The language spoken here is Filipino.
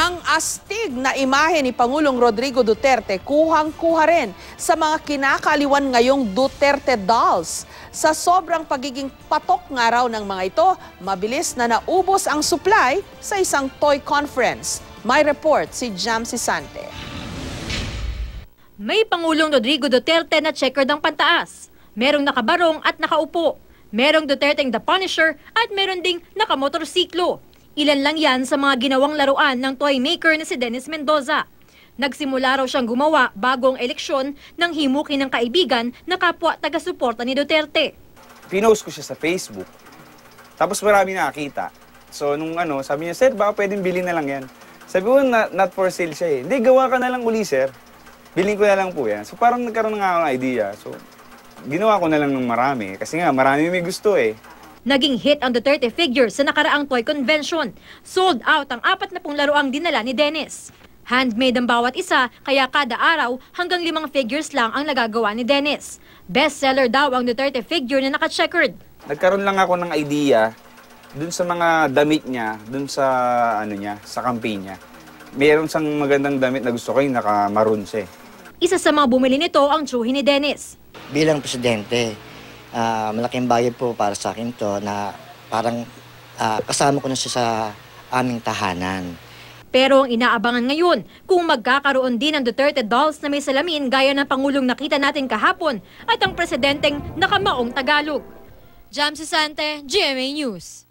Ang astig na imahe ni Pangulong Rodrigo Duterte kuhang-kuha rin sa mga kinakaliwan ngayong Duterte dolls. Sa sobrang pagiging patok nga raw ng mga ito, mabilis na naubos ang supply sa isang toy conference. May report si Jam Sisante. May Pangulong Rodrigo Duterte na checkered ang pantaas. Merong nakabarong at nakaupo. Merong Duterte the Punisher at meron ding nakamotorsiklo. Ilan lang yan sa mga ginawang laruan ng toy maker na si Dennis Mendoza. Nagsimula raw siyang gumawa bagong eleksyon ng himukin ng kaibigan na kapwa taga-suporta ni Duterte. Pinost ko siya sa Facebook. Tapos marami nakakita. So nung ano, sabi niya, sir, baka pwedeng bilhin na lang yan. Sabi ko, not, not for sale siya eh. Hindi, gawa ka na lang uli, sir. Bilhin ko na lang po yan. So parang nagkaroon nga ako ng idea. So ginawa ko na lang ng marami. Kasi nga, marami may gusto eh. Naging hit ang 30 figure sa nakaraang toy convention. Sold out ang apat na pung laruang dinala ni Dennis. Handmade ang bawat isa, kaya kada araw hanggang limang figures lang ang nagagawa ni Dennis. Bestseller daw ang Duterte figure na naka-checkered. Nagkaroon lang ako ng idea dun sa mga damit niya, dun sa ano niya, sa campaign niya. Meron siyang magandang damit na gusto ko yung naka-maroon siya. Isa sa mga bumili nito ang tsuhin ni Dennis. Bilang presidente, uh, malaking bagay po para sa akin to na parang uh, kasama ko na siya sa aming tahanan. Pero ang inaabangan ngayon, kung magkakaroon din ng Duterte dolls na may salamin gaya ng Pangulong nakita natin kahapon at ang Presidenteng nakamaong Tagalog. Jam Sante, GMA News.